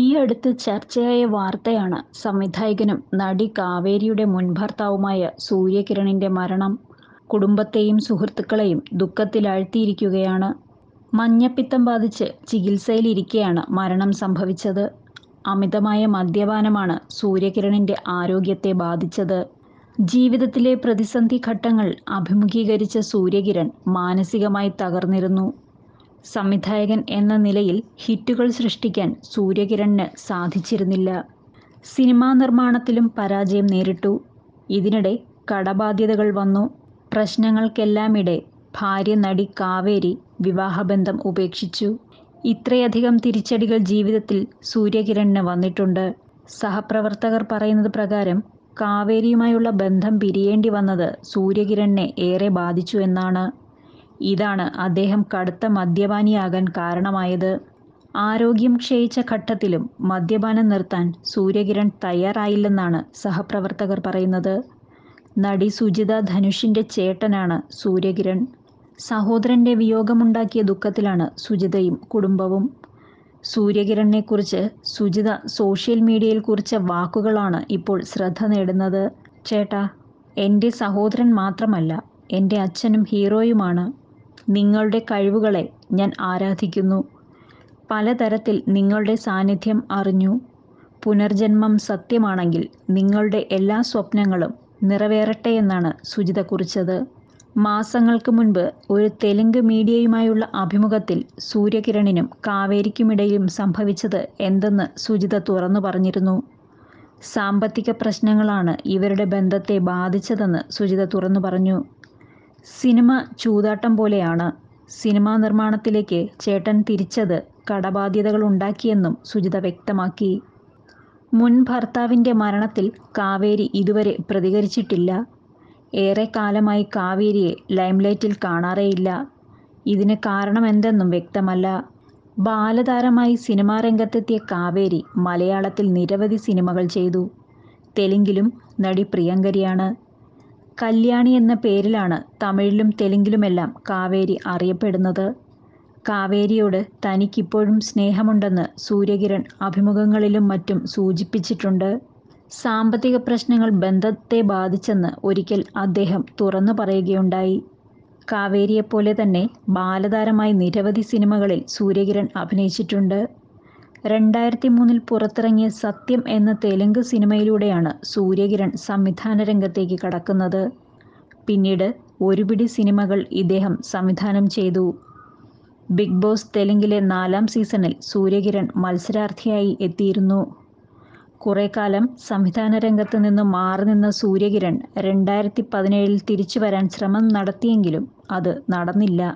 ഈ അടുത്ത് ചർച്ചയായ വാർത്തയാണ് സംവിധായകനും നടി കാവേരിയുടെ മുൻഭർത്താവുമായ സൂര്യകിരണിന്റെ മരണം കുടുംബത്തെയും സുഹൃത്തുക്കളെയും ദുഃഖത്തിലാഴ്ത്തിയിരിക്കുകയാണ് മഞ്ഞപ്പിത്തം ബാധിച്ച് ചികിത്സയിലിരിക്കെയാണ് മരണം സംഭവിച്ചത് അമിതമായ മദ്യപാനമാണ് സൂര്യകിരണിന്റെ ആരോഗ്യത്തെ ബാധിച്ചത് ജീവിതത്തിലെ പ്രതിസന്ധി ഘട്ടങ്ങൾ അഭിമുഖീകരിച്ച സൂര്യകിരൺ മാനസികമായി തകർന്നിരുന്നു സംവിധായകൻ എന്ന നിലയിൽ ഹിറ്റുകൾ സൃഷ്ടിക്കാൻ സൂര്യകിരണിന് സാധിച്ചിരുന്നില്ല സിനിമാ നിർമ്മാണത്തിലും പരാജയം നേരിട്ടു ഇതിനിടെ കടബാധ്യതകൾ വന്നു പ്രശ്നങ്ങൾക്കെല്ലാമിടെ ഭാര്യ നടി കാവേരി വിവാഹബന്ധം ഉപേക്ഷിച്ചു ഇത്രയധികം തിരിച്ചടികൾ ജീവിതത്തിൽ സൂര്യകിരണിന് വന്നിട്ടുണ്ട് സഹപ്രവർത്തകർ പറയുന്നത് പ്രകാരം കാവേരിയുമായുള്ള ബന്ധം പിരിയേണ്ടി വന്നത് സൂര്യകിരണിനെ ഏറെ ബാധിച്ചു എന്നാണ് ഇതാണ് അദ്ദേഹം കടുത്ത മദ്യപാനിയാകാൻ കാരണമായത് ആരോഗ്യം ക്ഷയിച്ച ഘട്ടത്തിലും മദ്യപാനം നിർത്താൻ സൂര്യകിരൺ തയ്യാറായില്ലെന്നാണ് സഹപ്രവർത്തകർ പറയുന്നത് നടി സുജിത ധനുഷിൻ്റെ ചേട്ടനാണ് സൂര്യകിരൺ സഹോദരൻ്റെ വിയോഗമുണ്ടാക്കിയ ദുഃഖത്തിലാണ് സുജിതയും കുടുംബവും സൂര്യകിരണിനെക്കുറിച്ച് സുജിത സോഷ്യൽ മീഡിയയിൽ കുറിച്ച വാക്കുകളാണ് ഇപ്പോൾ ശ്രദ്ധ നേടുന്നത് ചേട്ടാ എൻ്റെ സഹോദരൻ മാത്രമല്ല എൻ്റെ അച്ഛനും ഹീറോയുമാണ് നിങ്ങളുടെ കഴിവുകളെ ഞാൻ ആരാധിക്കുന്നു പലതരത്തിൽ നിങ്ങളുടെ സാന്നിധ്യം അറിഞ്ഞു പുനർജന്മം സത്യമാണെങ്കിൽ നിങ്ങളുടെ എല്ലാ സ്വപ്നങ്ങളും നിറവേറട്ടെ എന്നാണ് സുജിത കുറിച്ചത് മാസങ്ങൾക്ക് മുൻപ് ഒരു തെലുങ്ക് മീഡിയയുമായുള്ള അഭിമുഖത്തിൽ സൂര്യകിരണിനും കാവേരിക്കുമിടയിലും സംഭവിച്ചത് എന്തെന്ന് സുജിത തുറന്നു പറഞ്ഞിരുന്നു സാമ്പത്തിക പ്രശ്നങ്ങളാണ് ഇവരുടെ ബന്ധത്തെ ബാധിച്ചതെന്ന് സുജിത തുറന്നു പറഞ്ഞു സിനിമ ചൂതാട്ടം പോലെയാണ് സിനിമാ നിർമ്മാണത്തിലേക്ക് ചേട്ടൻ തിരിച്ചത് ഉണ്ടാക്കിയെന്നും സുജിത വ്യക്തമാക്കി മുൻ ഭർത്താവിൻ്റെ മരണത്തിൽ കാവേരി ഇതുവരെ പ്രതികരിച്ചിട്ടില്ല കാലമായി കാവേരിയെ ലൈംലൈറ്റിൽ കാണാറേയില്ല ഇതിന് കാരണമെന്തെന്നും വ്യക്തമല്ല ബാലതാരമായി സിനിമാ രംഗത്തെത്തിയ കാവേരി മലയാളത്തിൽ നിരവധി സിനിമകൾ ചെയ്തു തെലുങ്കിലും നടി പ്രിയങ്കരിയാണ് കല്യാണി എന്ന പേരിലാണ് തമിഴിലും തെലുങ്കിലുമെല്ലാം കാവേരി അറിയപ്പെടുന്നത് കാവേരിയോട് തനിക്കിപ്പോഴും സ്നേഹമുണ്ടെന്ന് സൂര്യകിരൺ അഭിമുഖങ്ങളിലും മറ്റും സൂചിപ്പിച്ചിട്ടുണ്ട് സാമ്പത്തിക പ്രശ്നങ്ങൾ ബന്ധത്തെ ബാധിച്ചെന്ന് ഒരിക്കൽ അദ്ദേഹം തുറന്നു പറയുകയുണ്ടായി കാവേരിയെപ്പോലെ തന്നെ ബാലതാരമായി നിരവധി സിനിമകളിൽ സൂര്യകിരൺ അഭിനയിച്ചിട്ടുണ്ട് രണ്ടായിരത്തി മൂന്നിൽ പുറത്തിറങ്ങിയ സത്യം എന്ന തെലുങ്ക് സിനിമയിലൂടെയാണ് സൂര്യകിരൺ സംവിധാന രംഗത്തേക്ക് കടക്കുന്നത് പിന്നീട് ഒരുപിടി സിനിമകൾ ഇദ്ദേഹം സംവിധാനം ചെയ്തു ബിഗ് ബോസ് തെലുങ്കിലെ നാലാം സീസണിൽ സൂര്യകിരൺ മത്സരാർത്ഥിയായി എത്തിയിരുന്നു കുറേ കാലം സംവിധാന രംഗത്ത് നിന്ന് മാറി നിന്ന സൂര്യകിരൺ രണ്ടായിരത്തി പതിനേഴിൽ തിരിച്ചു വരാൻ ശ്രമം നടത്തിയെങ്കിലും അത് നടന്നില്ല